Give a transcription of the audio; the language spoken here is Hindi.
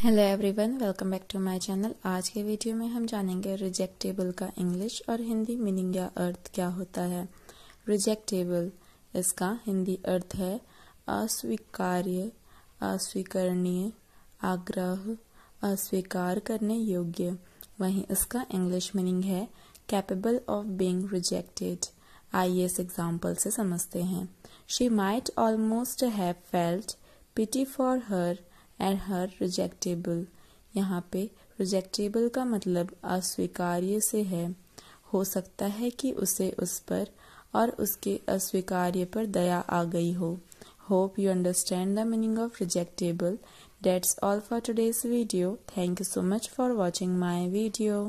hello everyone welcome back to my channel आज के वीडियो में हम जानेंगे रिजेक्टेबल का इंग्लिश और हिंदी मीनिंग या अर्थ क्या होता है रिजेक्टेबल इसका हिंदी अर्थ है अस्वीकार्य अस्वीकरणीय आग्रह अस्वीकार करने योग्य वहीं इसका इंग्लिश मीनिंग है कैपेबल ऑफ बीइंग रिजेक्टेड आइए इस एग्जाम्पल से समझते हैं she might almost have felt pity for her and her rejectable यहाँ पे रिजेक्टेबल का मतलब अस्वीकार्य से है हो सकता है कि उसे उस पर और उसके अस्वीकार्य पर दया आ गई हो hope you understand the meaning of rejectable that's all for today's video thank you so much for watching my video